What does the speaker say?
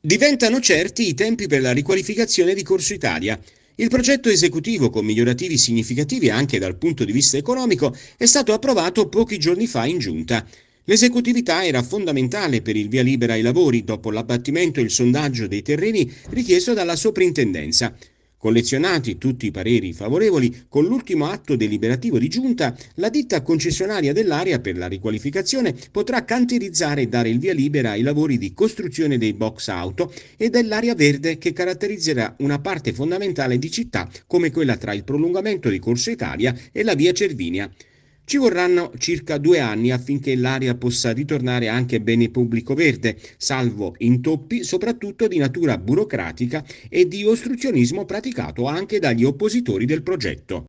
Diventano certi i tempi per la riqualificazione di Corso Italia. Il progetto esecutivo, con migliorativi significativi anche dal punto di vista economico, è stato approvato pochi giorni fa in giunta. L'esecutività era fondamentale per il via libera ai lavori dopo l'abbattimento e il sondaggio dei terreni richiesto dalla soprintendenza. Collezionati tutti i pareri favorevoli, con l'ultimo atto deliberativo di giunta, la ditta concessionaria dell'area per la riqualificazione potrà cantierizzare e dare il via libera ai lavori di costruzione dei box auto e dell'area verde che caratterizzerà una parte fondamentale di città come quella tra il prolungamento di Corso Italia e la via Cervinia. Ci vorranno circa due anni affinché l'area possa ritornare anche bene pubblico verde, salvo intoppi soprattutto di natura burocratica e di ostruzionismo praticato anche dagli oppositori del progetto.